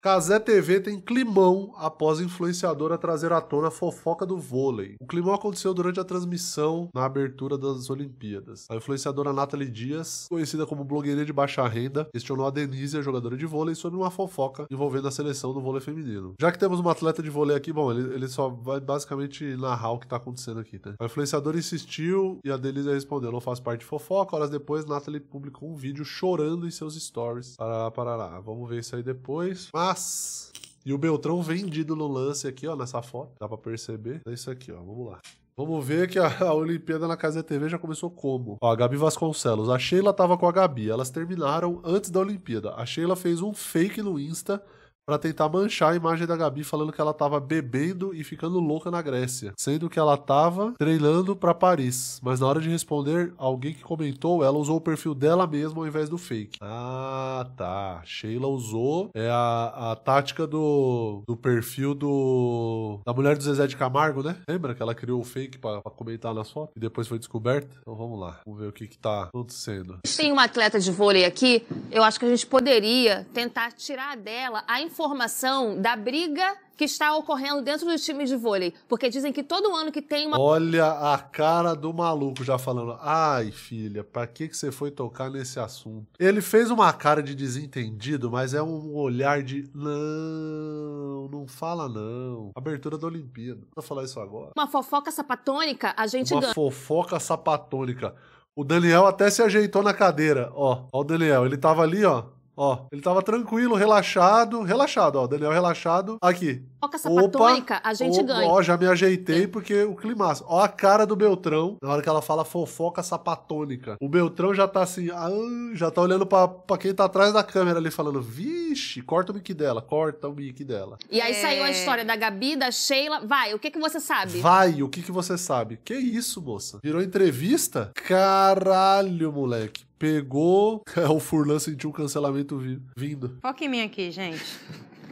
Casé TV tem climão após influenciadora trazer à tona a fofoca do vôlei. O climão aconteceu durante a transmissão na abertura das Olimpíadas. A influenciadora Nathalie Dias, conhecida como blogueira de baixa renda, questionou a Denise, a jogadora de vôlei, sobre uma fofoca envolvendo a seleção do vôlei feminino. Já que temos uma atleta de vôlei aqui, bom, ele, ele só vai basicamente narrar o que tá acontecendo aqui, né? A influenciadora insistiu e a Denise respondeu: não faz parte de fofoca. Horas depois, Nathalie publicou um vídeo chorando em seus stories. Parará, parará. Vamos ver isso aí depois. Mas mas. E o Beltrão vendido no lance aqui, ó, nessa foto. Dá pra perceber? É isso aqui, ó. Vamos lá. Vamos ver que a, a Olimpíada na Casa TV já começou como? Ó, a Gabi Vasconcelos. A Sheila tava com a Gabi. Elas terminaram antes da Olimpíada. A Sheila fez um fake no Insta para tentar manchar a imagem da Gabi falando que ela tava bebendo e ficando louca na Grécia, sendo que ela tava treinando para Paris. Mas na hora de responder, alguém que comentou, ela usou o perfil dela mesma ao invés do fake. Ah, tá. Sheila usou é a, a tática do, do perfil do da mulher do Zezé de Camargo, né? Lembra que ela criou o fake para comentar nas fotos e depois foi descoberta? Então vamos lá, vamos ver o que que tá acontecendo. Tem uma atleta de vôlei aqui, eu acho que a gente poderia tentar tirar dela a informação informação da briga que está ocorrendo dentro dos times de vôlei? Porque dizem que todo ano que tem uma. Olha a cara do maluco já falando. Ai, filha, pra que, que você foi tocar nesse assunto? Ele fez uma cara de desentendido, mas é um olhar de. Não, não fala não. Abertura da Olimpíada. Vou falar isso agora. Uma fofoca sapatônica, a gente uma ganha. Uma fofoca sapatônica. O Daniel até se ajeitou na cadeira, ó. Ó o Daniel, ele tava ali, ó Ó, ele tava tranquilo, relaxado, relaxado, ó, Daniel relaxado. Aqui. foca sapatônica, a gente ganha. Ó, já me ajeitei porque o climaço. Ó a cara do Beltrão, na hora que ela fala fofoca sapatônica. O Beltrão já tá assim, ah, já tá olhando pra, pra quem tá atrás da câmera ali, falando, vixe, corta o mic dela, corta o mic dela. E aí é... saiu a história da Gabi, da Sheila. Vai, o que que você sabe? Vai, o que que você sabe? Que isso, moça? Virou entrevista? Caralho, moleque pegou. o Furlan sentiu um cancelamento vindo. Foca em mim aqui, gente.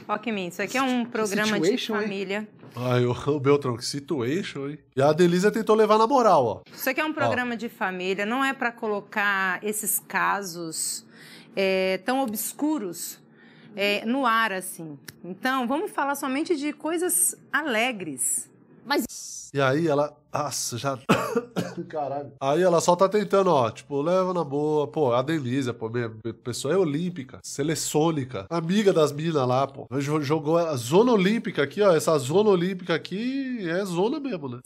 Foca em mim. Isso aqui é um programa de família. Ai, o Beltrão, que situation, hein? E a Delisa tentou levar na moral, ó. Isso aqui é um programa ó. de família, não é para colocar esses casos é, tão obscuros é, no ar, assim. Então, vamos falar somente de coisas alegres. Mas. E aí ela. Nossa, já. Caralho. Aí ela só tá tentando, ó. Tipo, leva na boa. Pô, a Denise, pô, minha pessoa é olímpica, seleciônica, amiga das minas lá, pô. Jogou a zona olímpica aqui, ó. Essa zona olímpica aqui é zona mesmo, né?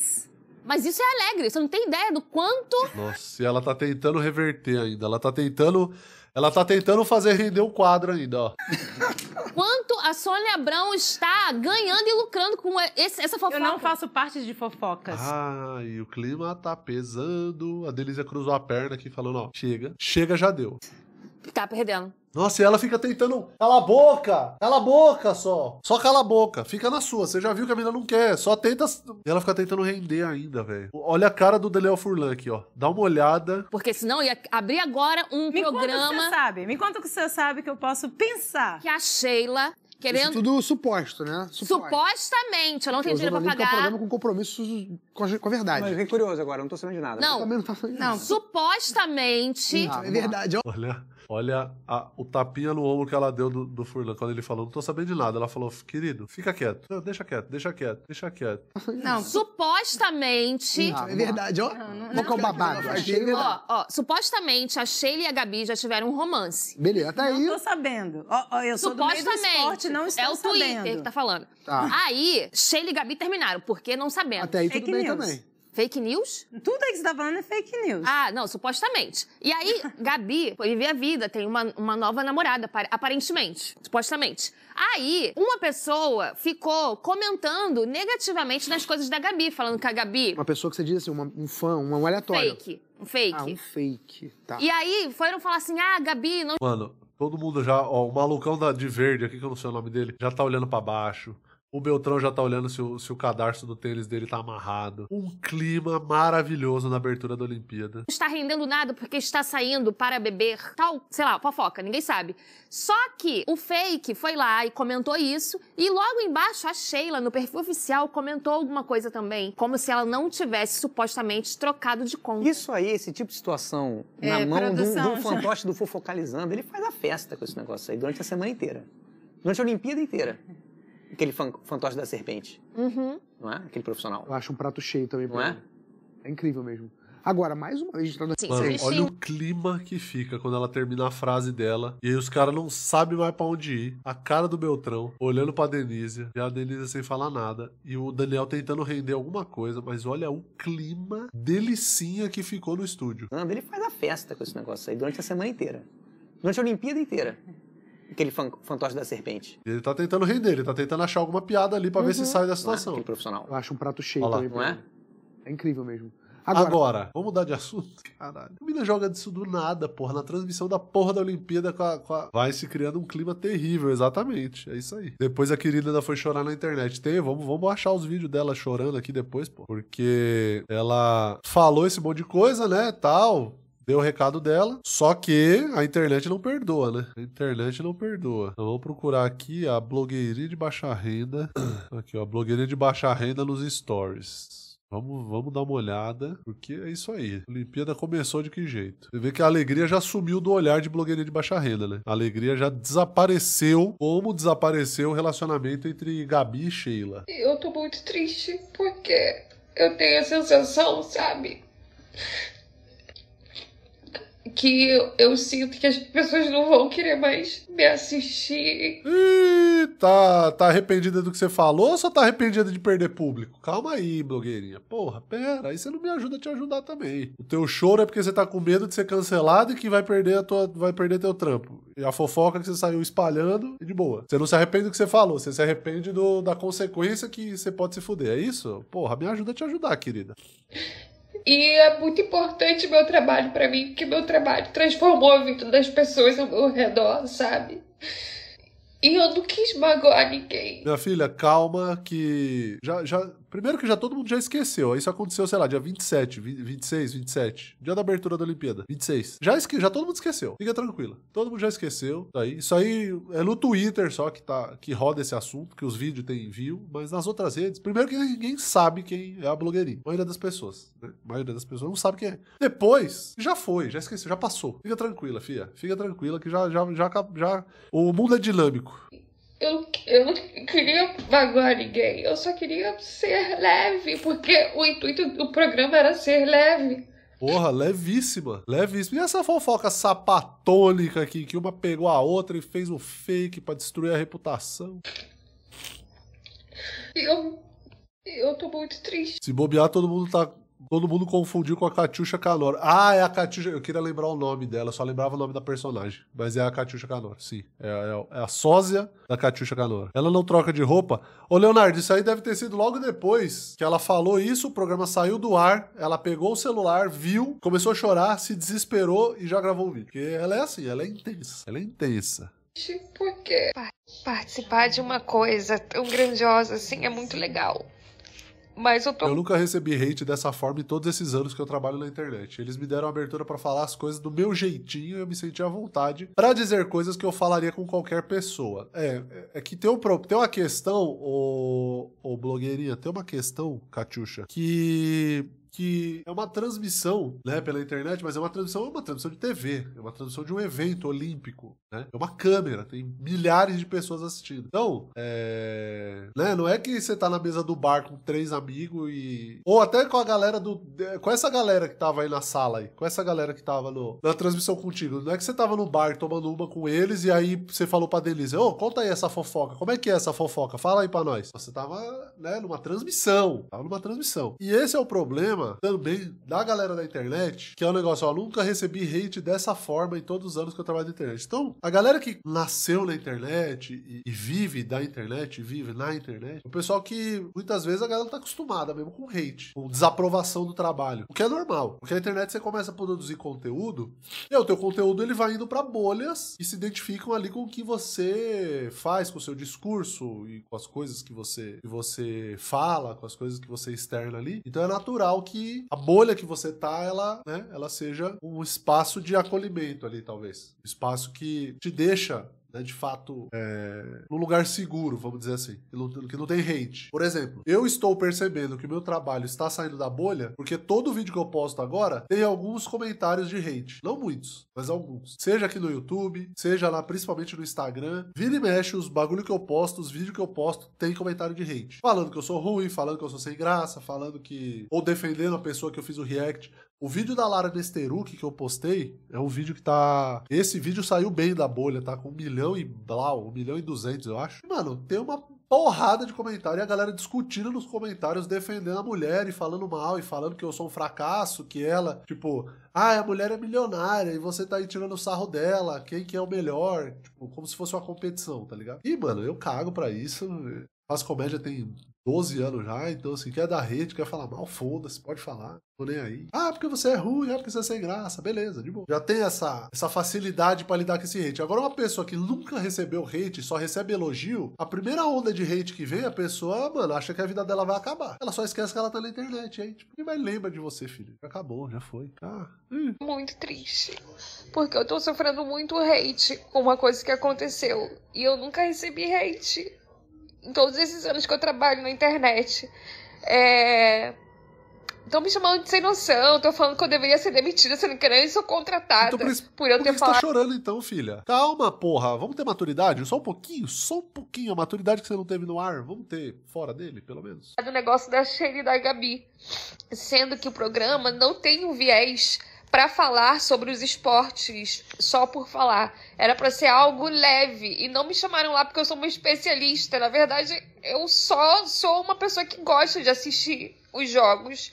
Mas isso é alegre, você não tem ideia do quanto. Nossa, e ela tá tentando reverter ainda. Ela tá tentando ela tá tentando fazer render o quadro ainda, ó. Quanto a Sônia Abrão está ganhando e lucrando com esse, essa fofoca? Eu não faço parte de fofocas. Ah, e o clima tá pesando. A Delícia cruzou a perna aqui falando, ó, chega. Chega, já deu. Tá perdendo. Nossa, e ela fica tentando. Cala a boca! Cala a boca só! Só cala a boca, fica na sua. Você já viu que a menina não quer, só tenta. E ela fica tentando render ainda, velho. Olha a cara do Daniel Furlan aqui, ó. Dá uma olhada. Porque senão ia abrir agora um Me programa. Conta o que você sabe. Me conta o que você sabe que eu posso pensar. Que a Sheila Querendo... Isso tudo suposto, né? Suposto. Supostamente, eu não tenho dinheiro pra pagar. é um problema com compromissos com a, com a verdade. Mas eu fiquei curioso agora, não tô sabendo de nada. Não, não, não, supostamente... Ah, é verdade. Olha, olha a, o tapinha no ombro que ela deu do, do Furlan quando ele falou, não tô sabendo de nada. Ela falou, querido, fica quieto. Não, deixa quieto, deixa quieto, deixa quieto. Não, supostamente... Ah, é verdade, ó. não que é o babado? Ó, ó, supostamente a Sheila e a Gabi já tiveram um romance. Beleza, tá aí. Não tô sabendo. Ó, ó eu sou do meio do esporte não está sabendo. É o Twitter que tá falando. Tá. Aí, Sheila e Gabi terminaram, porque não sabendo. Até aí tudo bem news. também. Fake news? Tudo aí que você tá falando é fake news. Ah, não, supostamente. E aí, Gabi foi viver a vida, tem uma, uma nova namorada, aparentemente, supostamente. Aí, uma pessoa ficou comentando negativamente nas coisas da Gabi, falando que a Gabi. Uma pessoa que você diz assim, uma, um fã, um aleatório. Fake. Um fake. Ah, um fake. Tá. E aí, foram falar assim: ah, Gabi, não. Mano, Todo mundo já, ó, o malucão da, de verde aqui, que eu não sei o nome dele, já tá olhando para baixo. O Beltrão já tá olhando se o, se o cadarço do tênis dele tá amarrado. Um clima maravilhoso na abertura da Olimpíada. Não está rendendo nada porque está saindo para beber tal, sei lá, fofoca, ninguém sabe. Só que o fake foi lá e comentou isso. E logo embaixo a Sheila, no perfil oficial, comentou alguma coisa também. Como se ela não tivesse supostamente trocado de conta. Isso aí, esse tipo de situação é, na mão do um, um fantoche do fofocalizando, ele faz a festa com esse negócio aí durante a semana inteira. Durante a Olimpíada inteira aquele fantoche da serpente. Uhum. Não é? Aquele profissional. Eu acho um prato cheio também. Pra não mim. é? É incrível mesmo. Agora, mais uma vez, tá Sim, Mano, olha o clima que fica quando ela termina a frase dela. E aí os caras não sabem mais pra onde ir. A cara do Beltrão olhando pra Denise. E a Denise sem falar nada. E o Daniel tentando render alguma coisa. Mas olha o clima delicinha que ficou no estúdio. Não, ele faz a festa com esse negócio aí durante a semana inteira. Durante a Olimpíada inteira aquele fantoche da serpente. Ele tá tentando render, ele tá tentando achar alguma piada ali pra uhum. ver se uhum. sai da é? situação. É? profissional. Eu acho um prato cheio Olá. também. Não é? É incrível mesmo. Agora, Agora, vamos mudar de assunto? Caralho. A menina joga disso do nada, porra. Na transmissão da porra da Olimpíada com a, com a... vai se criando um clima terrível, exatamente. É isso aí. Depois a querida ainda foi chorar na internet. Tem, vamos, vamos achar os vídeos dela chorando aqui depois, pô. Porque ela falou esse monte de coisa, né? Tal deu o recado dela, só que a internet não perdoa, né? A internet não perdoa. Então vamos procurar aqui a blogueirinha de baixa renda. Aqui, ó, blogueirinha de baixa renda nos stories. Vamos, vamos dar uma olhada, porque é isso aí. A Olimpíada começou de que jeito? Você vê que a alegria já sumiu do olhar de blogueirinha de baixa renda, né? A alegria já desapareceu, como desapareceu o relacionamento entre Gabi e Sheila. Eu tô muito triste, porque eu tenho a sensação, sabe? que eu sinto que as pessoas não vão querer mais me assistir. Ih, tá, tá arrependida do que você falou ou só tá arrependida de perder público? Calma aí, blogueirinha. Porra, pera, aí você não me ajuda a te ajudar também. O teu choro é porque você tá com medo de ser cancelado e que vai perder a tua, vai perder teu trampo. E a fofoca que você saiu espalhando, de boa. Você não se arrepende do que você falou, você se arrepende do, da consequência que você pode se fuder, é isso? Porra, me ajuda a te ajudar, querida. E é muito importante meu trabalho para mim, porque meu trabalho transformou a vida das pessoas ao meu redor, sabe? E eu não quis magoar ninguém. Minha filha, calma que já, já Primeiro que já todo mundo já esqueceu. Isso aconteceu, sei lá, dia 27, 26, 27. Dia da abertura da Olimpíada. 26. Já, esque... já todo mundo esqueceu. Fica tranquila. Todo mundo já esqueceu. Isso aí, isso aí é no Twitter só que, tá, que roda esse assunto, que os vídeos tem view, mas nas outras redes. Primeiro que ninguém sabe quem é a blogueirinha. A maioria das pessoas. Né? A maioria das pessoas não sabe quem é. Depois, já foi, já esqueceu, já passou. Fica tranquila, fia. Fica tranquila que já, já, já, já... O mundo é dinâmico eu, eu não queria magoar ninguém, eu só queria ser leve, porque o intuito do programa era ser leve. Porra, levíssima, levíssima. E essa fofoca sapatônica aqui, que uma pegou a outra e fez um fake para destruir a reputação? Eu. Eu tô muito triste. Se bobear, todo mundo tá Todo mundo confundiu com a Catiuxa Canor. Ah, é a Catiuxa. Eu queria lembrar o nome dela, só lembrava o nome da personagem. Mas é a Catiuxa Canor, sim. É, é, é a sósia da Catiuxa Canor. Ela não troca de roupa. Ô, Leonardo, isso aí deve ter sido logo depois que ela falou isso, o programa saiu do ar, ela pegou o celular, viu, começou a chorar, se desesperou e já gravou o vídeo. Porque ela é assim, ela é intensa. Ela é intensa. Por quê? Participar de uma coisa tão grandiosa assim é muito legal. Mas eu tô. Eu nunca recebi hate dessa forma em todos esses anos que eu trabalho na internet. Eles me deram abertura para falar as coisas do meu jeitinho e eu me senti à vontade para dizer coisas que eu falaria com qualquer pessoa. É, é, é que tem, um, tem uma questão, ô, ô blogueirinha, tem uma questão, Catiuxa, que que é uma transmissão, né, pela internet, mas é uma transmissão, é uma transmissão de TV, é uma transmissão de um evento olímpico, né? É uma câmera, tem milhares de pessoas assistindo. Então, é, né, não é que você tá na mesa do bar com três amigos e ou até com a galera do com essa galera que tava aí na sala aí, com essa galera que tava no, na transmissão contigo. Não é que você tava no bar tomando uma com eles e aí você falou pra Denise, ô, oh, conta aí essa fofoca. Como é que é essa fofoca? Fala aí pra nós. Você tava, né, numa transmissão, tava numa transmissão. E esse é o problema problema também da galera da internet, que é o um negócio, ó, nunca recebi hate dessa forma em todos os anos que eu trabalho na internet. Então, a galera que nasceu na internet e, e vive da internet, vive na internet, é o pessoal que muitas vezes a galera tá acostumada mesmo com hate, com desaprovação do trabalho, o que é normal. Porque na internet você começa a produzir conteúdo, e o teu conteúdo ele vai indo para bolhas e se identificam ali com o que você faz, com o seu discurso e com as coisas que você, que você fala, com as coisas que você externa ali. Então é natural que que a bolha que você tá, ela, né, ela seja um espaço de acolhimento ali, talvez. Um espaço que te deixa né, de fato, é, lugar seguro, vamos dizer assim, que não, que não tem hate. Por exemplo, eu estou percebendo que o meu trabalho está saindo da bolha, porque todo vídeo que eu posto agora tem alguns comentários de hate. Não muitos, mas alguns. Seja aqui no YouTube, seja lá principalmente no Instagram. Vira e mexe os bagulho que eu posto, os vídeos que eu posto, tem comentário de hate. Falando que eu sou ruim, falando que eu sou sem graça, falando que. Ou defendendo a pessoa que eu fiz o react. O vídeo da Lara Nesteruk que eu postei é um vídeo que tá. Esse vídeo saiu bem da bolha, tá? Com um milhão e blau, um milhão e duzentos, eu acho. Mano, tem uma porrada de comentário e a galera discutindo nos comentários, defendendo a mulher e falando mal e falando que eu sou um fracasso, que ela, tipo, ah, a mulher é milionária e você tá aí tirando o sarro dela, quem que é o melhor, tipo, como se fosse uma competição, tá ligado? E, mano, eu cago pra isso. Faço comédia tem 12 anos já, então assim, quer dar rede, quer falar mal, foda-se, pode falar, tô nem aí. Ah, porque você é ruim, já porque você é sem graça, beleza, de boa. Já tem essa, essa facilidade para lidar com esse hate. Agora, uma pessoa que nunca recebeu hate, só recebe elogio, a primeira onda de hate que vem, a pessoa, mano, acha que a vida dela vai acabar. Ela só esquece que ela tá na internet, aí, tipo, ninguém mais lembra de você, filho. Já acabou, já foi. Ah, hum. Muito triste, porque eu tô sofrendo muito hate com uma coisa que aconteceu e eu nunca recebi hate em todos esses anos que eu trabalho na internet. É. me chamando de sem noção, estão falando que eu deveria ser demitida, sendo que eu nem sou contratada então, por, isso, por eu por ter falado. Você tá chorando então, filha? Calma, porra. Vamos ter maturidade? Só um pouquinho, só um pouquinho. A maturidade que você não teve no ar, vamos ter fora dele, pelo menos. Do negócio da Sheila e da Gabi. Sendo que o programa não tem um viés para falar sobre os esportes só por falar. Era para ser algo leve. E não me chamaram lá porque eu sou uma especialista. Na verdade, eu só sou uma pessoa que gosta de assistir os jogos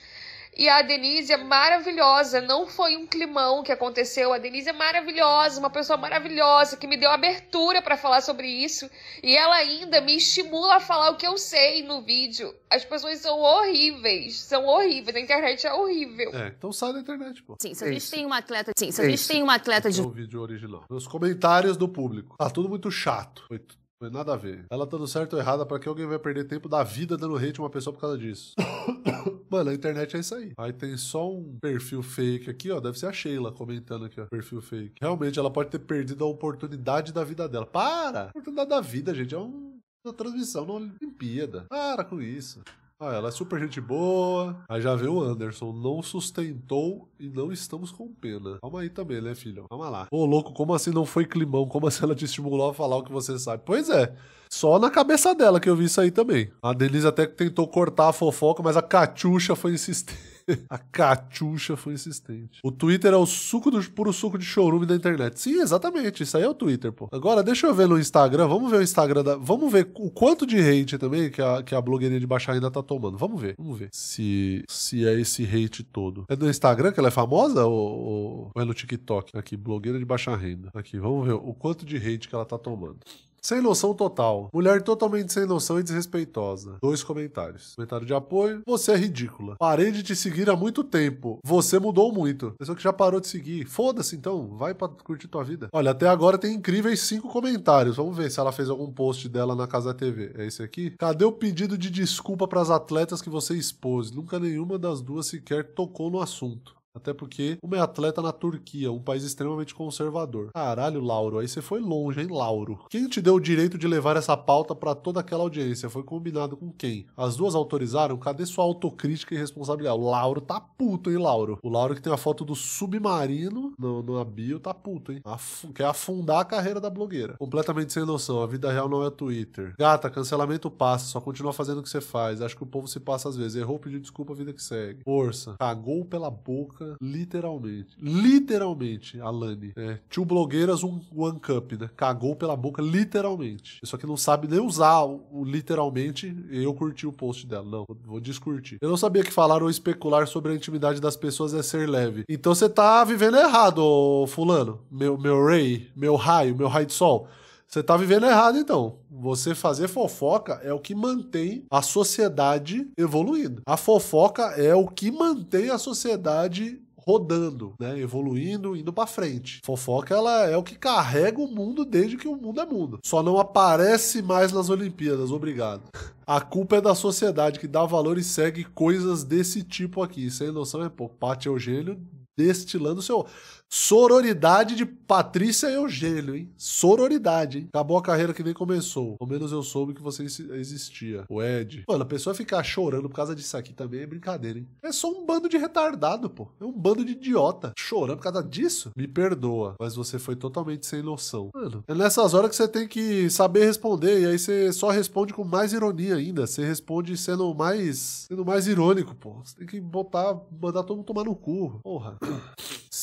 e a Denise é maravilhosa, não foi um climão que aconteceu. A Denise é maravilhosa, uma pessoa maravilhosa que me deu abertura para falar sobre isso. E ela ainda me estimula a falar o que eu sei no vídeo. As pessoas são horríveis, são horríveis. A internet é horrível. É, então sai da internet, pô. Sim, se a gente Esse. tem uma atleta, sim, se a gente Esse. tem um atleta de. É o vídeo original. Nos comentários do público. Tá tudo muito chato. Foi foi nada a ver. Ela tá dando certo ou errada, para que alguém vai perder tempo da vida dando hate a uma pessoa por causa disso? Mano, a internet é isso aí. Aí tem só um perfil fake aqui, ó. Deve ser a Sheila comentando aqui, ó. Perfil fake. Realmente, ela pode ter perdido a oportunidade da vida dela. Para! A oportunidade da vida, gente. É um, uma transmissão na Olimpíada. Para com isso. Ah, ela é super gente boa. Aí já viu o Anderson, não sustentou e não estamos com pena. Calma aí também, né, filho? Calma lá. Ô, louco, como assim não foi climão? Como assim ela te estimulou a falar o que você sabe? Pois é. Só na cabeça dela que eu vi isso aí também. A Denise até tentou cortar a fofoca, mas a Cachucha foi insistente. a Cachucha foi insistente. O Twitter é o suco do puro suco de chorume da internet. Sim, exatamente. Isso aí é o Twitter, pô. Agora, deixa eu ver no Instagram. Vamos ver o Instagram da. Vamos ver o quanto de hate também que a, que a blogueirinha de baixa renda tá tomando. Vamos ver. Vamos ver. Se, se é esse hate todo. É no Instagram que ela é famosa ou, ou é no TikTok? Aqui, blogueira de baixa renda. Aqui, vamos ver o quanto de hate que ela tá tomando. Sem noção total. Mulher totalmente sem noção e desrespeitosa. Dois comentários. Comentário de apoio. Você é ridícula. Parei de te seguir há muito tempo. Você mudou muito. Pessoa que já parou de seguir. Foda-se então. Vai pra curtir tua vida. Olha, até agora tem incríveis cinco comentários. Vamos ver se ela fez algum post dela na Casa TV. É esse aqui? Cadê o pedido de desculpa para as atletas que você expôs? Nunca nenhuma das duas sequer tocou no assunto. Até porque o meu atleta na Turquia, um país extremamente conservador. Caralho, Lauro, aí você foi longe, hein, Lauro? Quem te deu o direito de levar essa pauta para toda aquela audiência? Foi combinado com quem? As duas autorizaram? Cadê sua autocrítica e responsabilidade? O Lauro tá puto, hein, Lauro? O Lauro que tem a foto do submarino no, no bio tá puto, hein? Af quer afundar a carreira da blogueira. Completamente sem noção, a vida real não é Twitter. Gata, cancelamento passa, só continua fazendo o que você faz. Acho que o povo se passa às vezes. Errou, pediu desculpa, a vida que segue. Força, cagou pela boca literalmente, literalmente, Alane. É, tio blogueiras um one cup, né? Cagou pela boca literalmente. Só que não sabe nem usar o, o literalmente. Eu curti o post dela. Não, vou, vou descurtir. Eu não sabia que falar ou especular sobre a intimidade das pessoas é ser leve. Então você tá vivendo errado, fulano. Meu, meu Ray, meu raio, meu raio de sol. Você tá vivendo errado, então. Você fazer fofoca é o que mantém a sociedade evoluindo. A fofoca é o que mantém a sociedade rodando, né, evoluindo, indo para frente. Fofoca ela é o que carrega o mundo desde que o mundo é mundo. Só não aparece mais nas Olimpíadas, obrigado. A culpa é da sociedade que dá valor e segue coisas desse tipo aqui. Sem noção é pouco. Pátio Eugênio destilando seu Sororidade de Patrícia Eugênio, hein? Sororidade, hein? Acabou a carreira que nem começou. Pelo menos eu soube que você existia. O Ed. Mano, a pessoa ficar chorando por causa disso aqui também é brincadeira, hein? É só um bando de retardado, pô. É um bando de idiota. Chorando por causa disso? Me perdoa, mas você foi totalmente sem noção. Mano, é nessas horas que você tem que saber responder. E aí você só responde com mais ironia ainda. Você responde sendo mais. sendo mais irônico, pô. Você tem que botar. mandar todo mundo tomar no cu. Porra.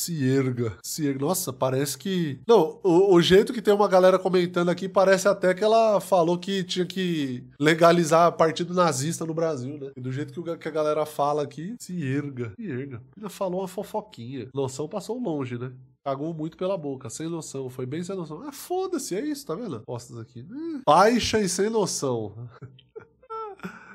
se erga. Se erga. Nossa, parece que. Não, o, o, jeito que tem uma galera comentando aqui parece até que ela falou que tinha que legalizar partido nazista no Brasil, né? E do jeito que, o, que a galera fala aqui, se erga. Se erga. Ainda falou uma fofoquinha. Noção passou longe, né? Cagou muito pela boca, sem noção. Foi bem sem noção. Ah, foda-se, é isso, tá vendo? Postas aqui. Ah, baixa e sem noção.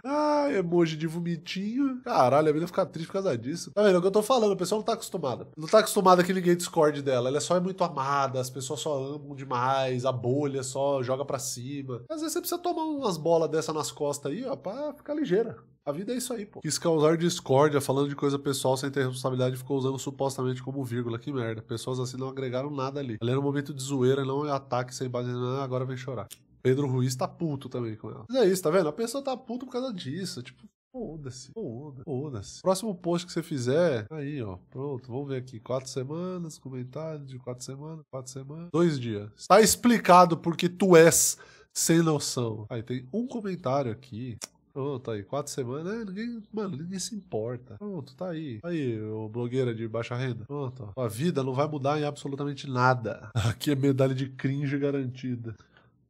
Ah, emoji de vomitinho. Caralho, a vida fica triste por causa disso. Tá vendo? É o que eu tô falando, A pessoa não tá acostumada. Não tá acostumada que ninguém discorde dela. Ela é só é muito amada, as pessoas só amam demais, a bolha só joga pra cima. Às vezes você precisa tomar umas bolas dessa nas costas aí, ó, pra ficar ligeira. A vida é isso aí, pô. Quis causar discórdia falando de coisa pessoal sem ter responsabilidade ficou usando supostamente como vírgula. Que merda. Pessoas assim não agregaram nada ali. Ali era um momento de zoeira, não é ataque sem base. Né? Agora vem chorar. Pedro Ruiz tá puto também com ela. Mas é isso, tá vendo? A pessoa tá puto por causa disso. Tipo, Foda-se, foda-se. Foda Próximo post que você fizer, aí, ó, pronto, vamos ver aqui. Quatro semanas, comentário de quatro semanas, quatro semanas, dois dias. Tá explicado porque tu és sem noção. Aí tem um comentário aqui. Pronto, aí, quatro semanas, né, ninguém, mano, ninguém se importa. Pronto, tá aí. Aí, o blogueira de baixa renda. Pronto, ó. A vida não vai mudar em absolutamente nada. Aqui é medalha de cringe garantida.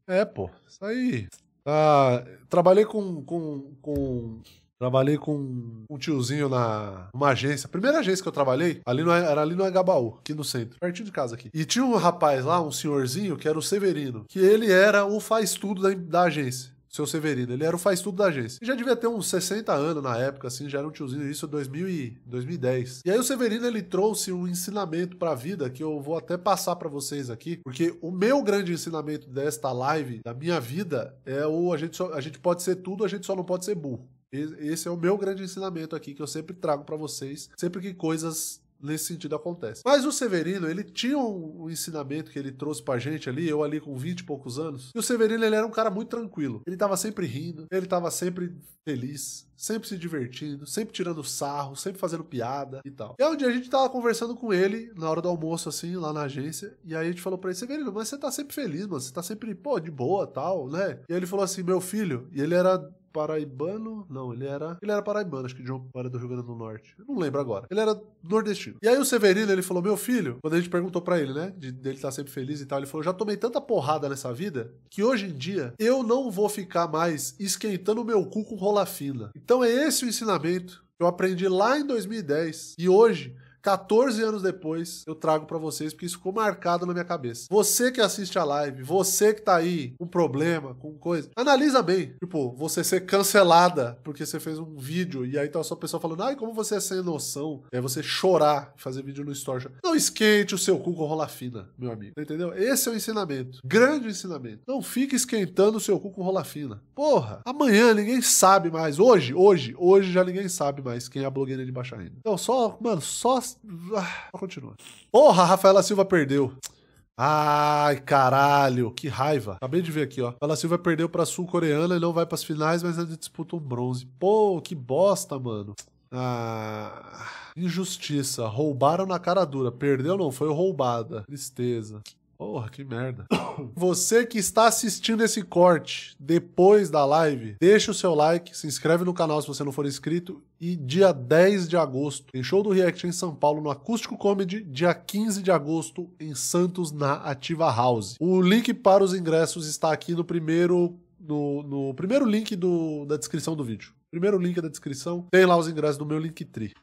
É, pô. Isso aí. Ah, trabalhei com, com, com... Trabalhei com um tiozinho na uma agência. Primeira agência que eu trabalhei, ali no, era ali no Agabaú, aqui no centro, pertinho de casa aqui. E tinha um rapaz lá, um senhorzinho, que era o Severino, que ele era o faz tudo da, da agência seu Severino. Ele era o faz tudo da agência. Ele já devia ter uns 60 anos na época, assim, já era um tiozinho, isso em e 2010. E aí o Severino ele trouxe um ensinamento para a vida que eu vou até passar para vocês aqui, porque o meu grande ensinamento desta live, da minha vida, é o a gente só, a gente pode ser tudo, a gente só não pode ser burro. Esse é o meu grande ensinamento aqui que eu sempre trago para vocês, sempre que coisas nesse sentido acontece. Mas o Severino, ele tinha um, ensinamento que ele trouxe pra gente ali, eu ali com 20 e poucos anos. E o Severino, ele era um cara muito tranquilo. Ele tava sempre rindo, ele tava sempre feliz, sempre se divertindo, sempre tirando sarro, sempre fazendo piada e tal. E aí um dia a gente tava conversando com ele na hora do almoço, assim, lá na agência. E aí a gente falou pra ele, Severino, mas você tá sempre feliz, mano. Você tá sempre, pô, de boa tal, né? E aí ele falou assim, meu filho, e ele era paraibano. Não, ele era. Ele era paraibano, acho que John era do Rio Grande do Norte. Eu não lembro agora. Ele era nordestino. E aí o Severino, ele falou: Meu filho, quando a gente perguntou para ele, né? De, dele estar tá sempre feliz e tal, ele falou: Já tomei tanta porrada nessa vida que hoje em dia eu não vou ficar mais esquentando o meu cu com rola fina. Então é esse o ensinamento que eu aprendi lá em 2010 e hoje 14 anos depois, eu trago para vocês, porque isso ficou marcado na minha cabeça. Você que assiste a live, você que tá aí com problema, com coisa, analisa bem. Tipo, você ser cancelada porque você fez um vídeo e aí tá só o pessoal falando, ai, como você é sem noção. É você chorar, fazer vídeo no Story. Não esquente o seu cu com rola fina, meu amigo. Entendeu? Esse é o ensinamento. Grande ensinamento. Não fique esquentando o seu cu com rola fina. Porra, amanhã ninguém sabe mais. Hoje, hoje, hoje já ninguém sabe mais quem é a blogueira de baixa renda. Então, só, mano, só ah, continua. Porra, a Rafaela Silva perdeu. Ai, caralho, que raiva. Acabei de ver aqui, ó. Rafaela Silva perdeu pra sul-coreana e não vai pras finais, mas ainda disputa um bronze. Pô, que bosta, mano. Ah, injustiça. Roubaram na cara dura. Perdeu não, foi roubada. Tristeza. Porra, que merda. Você que está assistindo esse corte depois da live, deixa o seu like, se inscreve no canal se você não for inscrito. E dia 10 de agosto, em show do React em São Paulo no Acústico Comedy. Dia 15 de agosto, em Santos, na Ativa House. O link para os ingressos está aqui no primeiro, no, no primeiro link do, da descrição do vídeo. Primeiro link da descrição, tem lá os ingressos do meu Linktree.